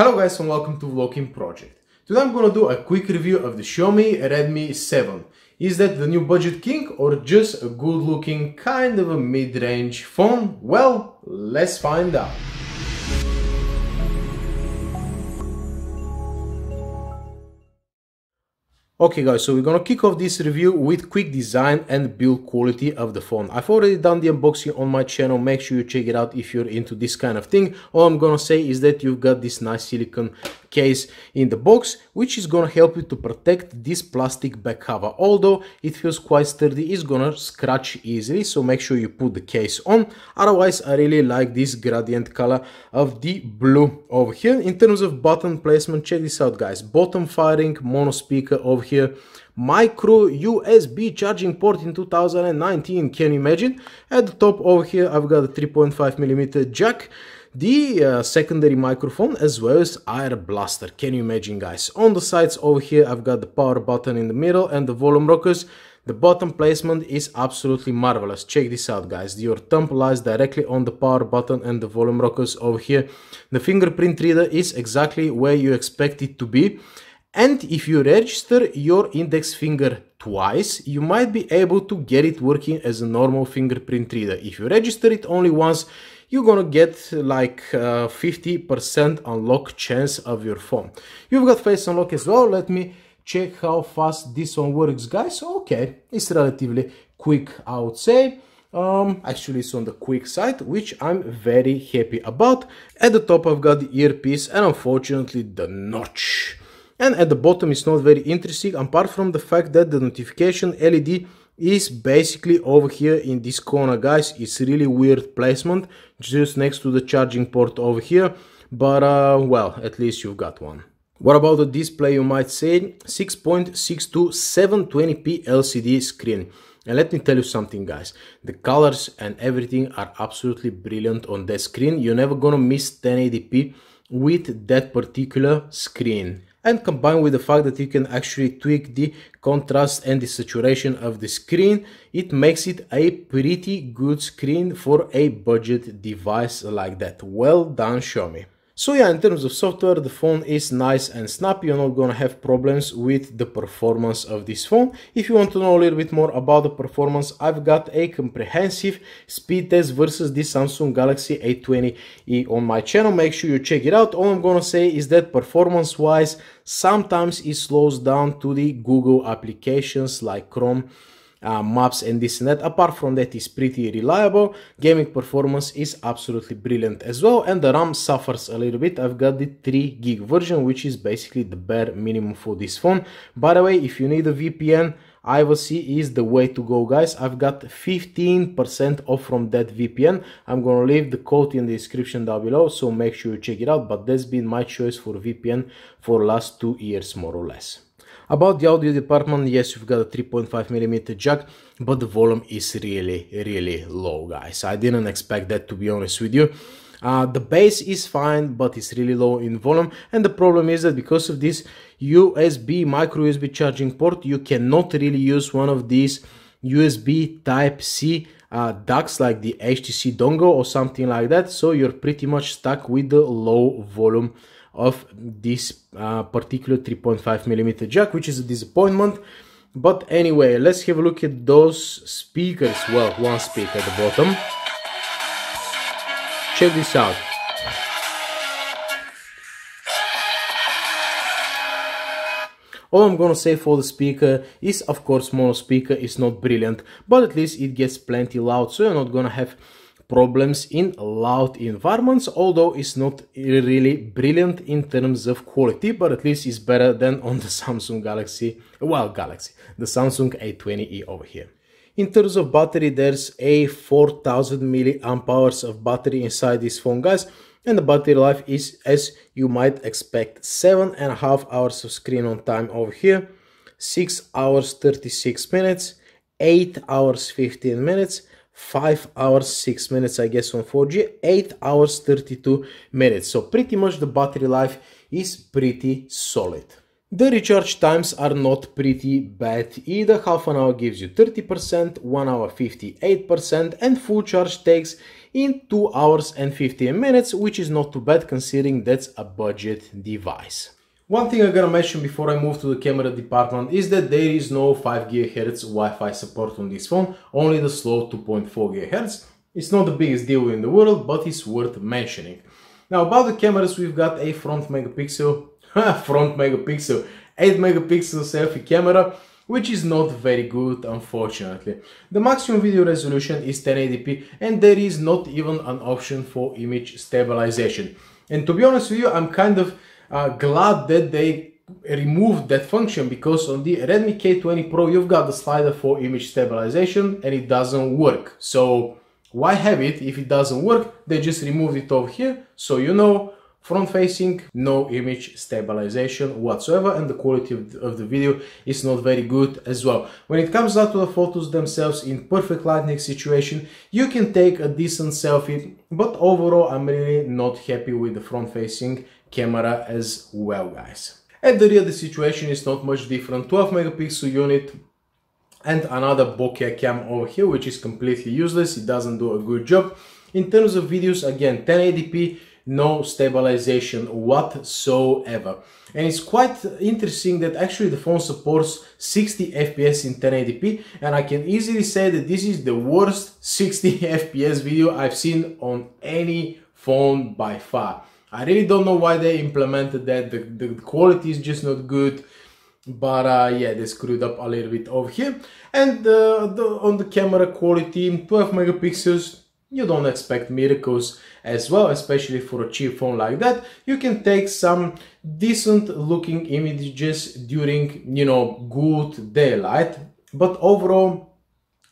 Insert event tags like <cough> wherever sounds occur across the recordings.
Hello guys and welcome to vlogging Project. Today I'm gonna do a quick review of the Xiaomi Redmi 7. Is that the new budget king or just a good looking kind of a mid-range phone? Well, let's find out. Okay guys, so we're gonna kick off this review with quick design and build quality of the phone. I've already done the unboxing on my channel, make sure you check it out if you're into this kind of thing. All I'm gonna say is that you've got this nice silicon case in the box, which is gonna help you to protect this plastic back cover. Although it feels quite sturdy, it's gonna scratch easily, so make sure you put the case on. Otherwise, I really like this gradient color of the blue over here. In terms of button placement, check this out guys. Bottom firing, mono speaker over here, micro USB charging port in 2019, can you imagine? At the top over here, I've got a 3.5 millimeter jack the uh, secondary microphone as well as air blaster. Can you imagine guys? On the sides over here I've got the power button in the middle and the volume rockers. The bottom placement is absolutely marvelous. Check this out guys. Your thumb lies directly on the power button and the volume rockers over here. The fingerprint reader is exactly where you expect it to be. And if you register your index finger twice, you might be able to get it working as a normal fingerprint reader. If you register it only once, you're gonna get like 50% uh, unlock chance of your phone. You've got face unlock as well. Let me check how fast this one works, guys. Okay, it's relatively quick, I would say. Um, actually, it's on the quick side, which I'm very happy about. At the top, I've got the earpiece and unfortunately the notch. And at the bottom, it's not very interesting, apart from the fact that the notification LED is basically over here in this corner guys it's really weird placement just next to the charging port over here but uh, well at least you've got one what about the display you might say 6.62 720p lcd screen and let me tell you something guys, the colors and everything are absolutely brilliant on that screen. You're never gonna miss 1080p with that particular screen and combined with the fact that you can actually tweak the contrast and the saturation of the screen it makes it a pretty good screen for a budget device like that well done Xiaomi so yeah, in terms of software, the phone is nice and snappy. You're not gonna have problems with the performance of this phone. If you want to know a little bit more about the performance, I've got a comprehensive speed test versus the Samsung Galaxy A20e on my channel. Make sure you check it out. All I'm gonna say is that performance-wise, sometimes it slows down to the Google applications like Chrome uh, maps and this and that. Apart from that, is pretty reliable. Gaming performance is absolutely brilliant as well. And the RAM suffers a little bit. I've got the 3 gig version, which is basically the bare minimum for this phone. By the way, if you need a VPN, Ivacy is the way to go guys. I've got 15% off from that VPN. I'm gonna leave the code in the description down below so make sure you check it out but that's been my choice for VPN for last two years more or less. About the audio department, yes, you've got a 3.5mm jack, but the volume is really, really low, guys. I didn't expect that, to be honest with you. Uh, the bass is fine, but it's really low in volume. And the problem is that because of this USB, micro USB charging port, you cannot really use one of these USB Type-C uh, like the HTC dongle or something like that. So you're pretty much stuck with the low volume of this uh, particular 3.5 millimeter jack, which is a disappointment. But anyway, let's have a look at those speakers. Well, one speaker at the bottom. Check this out. All I'm gonna say for the speaker is of course mono speaker is not brilliant, but at least it gets plenty loud so you're not gonna have problems in loud environments, although it's not really brilliant in terms of quality, but at least it's better than on the <laughs> Samsung Galaxy, well, Galaxy, the Samsung A20e over here. In terms of battery, there's a 4000 milliamp hours of battery inside this phone, guys, and the battery life is, as you might expect, seven and a half hours of screen on time over here, 6 hours 36 minutes, 8 hours 15 minutes, 5 hours 6 minutes I guess on 4G 8 hours 32 minutes so pretty much the battery life is pretty solid the recharge times are not pretty bad either half an hour gives you 30% 1 hour 58% and full charge takes in 2 hours and 15 minutes which is not too bad considering that's a budget device one thing I'm gonna mention before I move to the camera department is that there is no 5 GHz Wi-Fi support on this phone, only the slow 2.4 GHz. It's not the biggest deal in the world, but it's worth mentioning. Now about the cameras, we've got a front megapixel, <laughs> front megapixel, 8 megapixel selfie camera, which is not very good unfortunately. The maximum video resolution is 1080p and there is not even an option for image stabilization. And to be honest with you, I'm kind of uh, glad that they removed that function because on the Redmi K20 Pro you've got the slider for image stabilization and it doesn't work. So why have it if it doesn't work? They just removed it over here so you know front facing no image stabilization whatsoever and the quality of the, of the, video is not very good as well when it comes out to the photos themselves in perfect lighting situation you can take a decent selfie but overall i'm really not happy with the front facing camera as well guys. At the rear the situation is not much different, 12 megapixel unit and another bokeh cam over here which is completely useless, it doesn't do a good job. In terms of videos again 1080p no stabilization whatsoever. And it's quite interesting that actually the phone supports 60 FPS in 1080p and I can easily say that this is the worst 60 FPS <laughs> video I've seen on any phone by far. I really don't know why they implemented that. The, the quality is just not good. But uh, yeah, they screwed up a little bit over here. And uh, the, on the camera quality, 12 megapixels, you don't expect miracles as well, especially for a cheap phone like that. You can take some decent looking images during, you know, good daylight. But overall,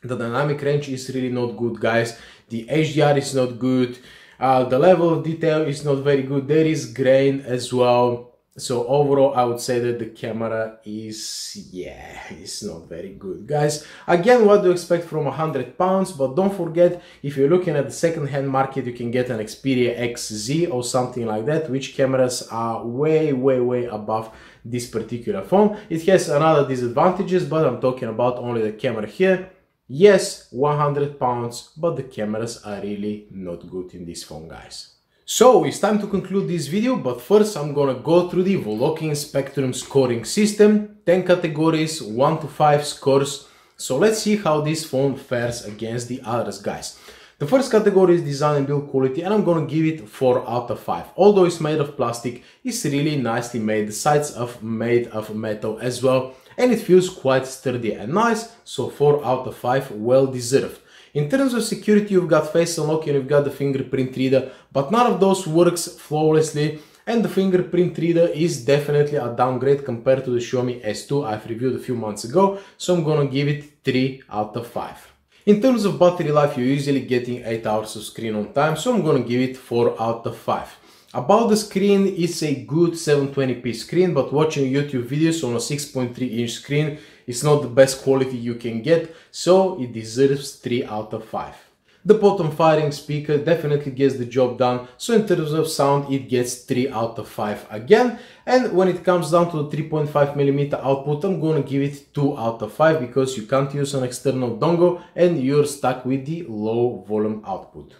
the dynamic range is really not good, guys. The HDR is not good uh, the level of detail is not very good. There is grain as well. So overall, I would say that the camera is, yeah, <laughs> it's not very good. Guys, again, what do you expect from 100 pounds, but don't forget, if you're looking at the second-hand market, you can get an Xperia XZ or something like that, which cameras are way, way, way above this particular phone. It has another disadvantages, but I'm talking about only the camera here Yes, 100 pounds, but the cameras are really not good in this phone, guys. So it's time to conclude this video, but first I'm gonna go through the Volokian Spectrum scoring system, 10 categories, 1 to 5 scores. So let's see how this phone fares against the others, guys. The first category is design and build quality and I'm gonna give it 4 out of 5. Although it's made of plastic, it's really nicely made. The sides are made of metal as well and it feels quite sturdy and nice, so 4 out of 5 well deserved. In terms of security, you've got face unlock and you've got the fingerprint reader, but none of those works flawlessly and the fingerprint reader is definitely a downgrade compared to the Xiaomi S2 I've reviewed a few months ago, so I'm gonna give it 3 out of 5. In terms of battery life, you're usually getting 8 hours of screen on time, so I'm gonna give it 4 out of 5. About the screen, it's a good 720p screen, but watching YouTube videos on a 6.3 inch screen is not the best quality you can get, so it deserves 3 out of 5. The bottom firing speaker definitely gets the job done, so in terms of sound it gets 3 out of 5 again. And when it comes down to the 3.5mm output, I'm gonna give it 2 out of 5 because you can't use an external dongle and you're stuck with the low volume output.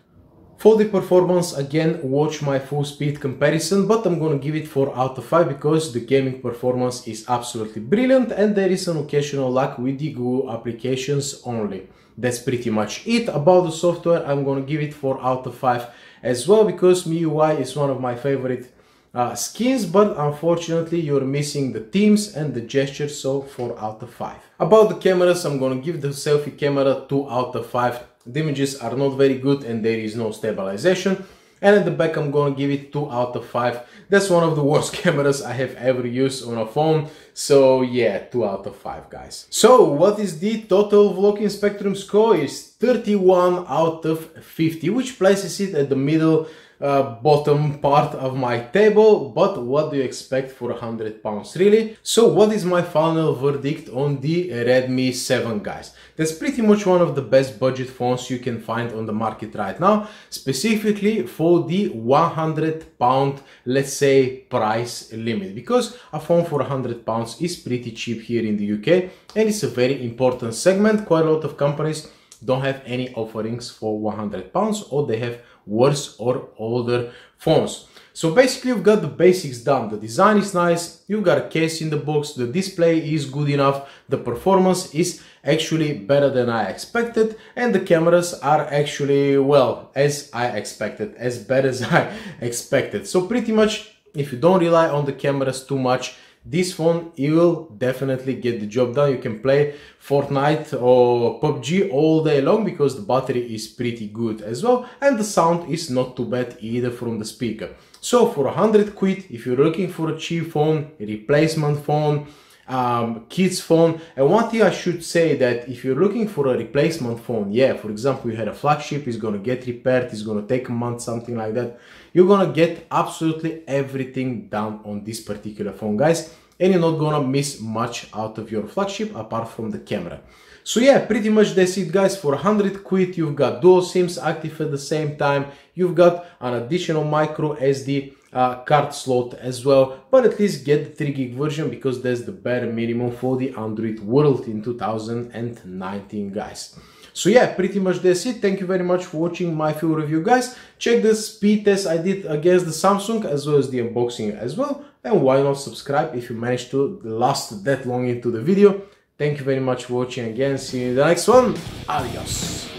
For the performance, again, watch my full speed comparison, but I'm gonna give it 4 out of 5 because the gaming performance is absolutely brilliant and there is an occasional lag with the Google applications only. That's pretty much it. About the software, I'm gonna give it 4 out of 5 as well because MIUI is one of my favorite uh, skins, but unfortunately you're missing the themes and the gestures, so 4 out of 5. About the cameras, I'm gonna give the selfie camera 2 out of 5 the images are not very good and there is no stabilization and at the back I'm gonna give it 2 out of 5 that's one of the worst <laughs> cameras I have ever used on a phone so yeah, 2 out of 5 guys. So what is the total vlogging spectrum score? Is 31 out of 50, which places it at the middle uh, bottom part of my table, but what do you expect for 100 pounds really? So what is my final verdict on the Redmi 7 guys? That's pretty much one of the best budget phones you can find on the market right now, specifically for the 100 pound, let's say, price limit, because a phone for 100 pounds pounds is pretty cheap here in the UK and it's a very important segment. Quite a lot of companies don't have any offerings for 100 pounds or they have worse or older phones. So basically you've got the basics done, the design is nice, you've got a case in the box, the display is good enough, the performance is actually better than I expected and the cameras are actually, well, as I expected, as bad as <laughs> I expected. So pretty much if you don't rely on the cameras too much, this phone you will definitely get the job done you can play fortnite or pubg all day long because the battery is pretty good as well and the sound is not too bad either from the speaker so for 100 quid if you're looking for a cheap phone a replacement phone um, kids phone and one thing I should say that if you're looking for a replacement phone yeah for example you had a flagship is gonna get repaired it's gonna take a month something like that you're gonna get absolutely everything down on this particular phone guys and you're not gonna miss much out of your flagship apart from the camera. So yeah, pretty much that's it guys. For 100 quid, you've got dual SIMs active at the same time. You've got an additional micro SD uh, card slot as well, but at least get the 3 gig version because that's the bare minimum for the Android world in 2019 guys. So yeah, pretty much that's it. Thank you very much for watching my full review, guys. Check the speed test I did against the Samsung as well as the unboxing as well. And why not subscribe if you managed to last that long into the video. Thank you very much for watching again. See you in the next one. Adios.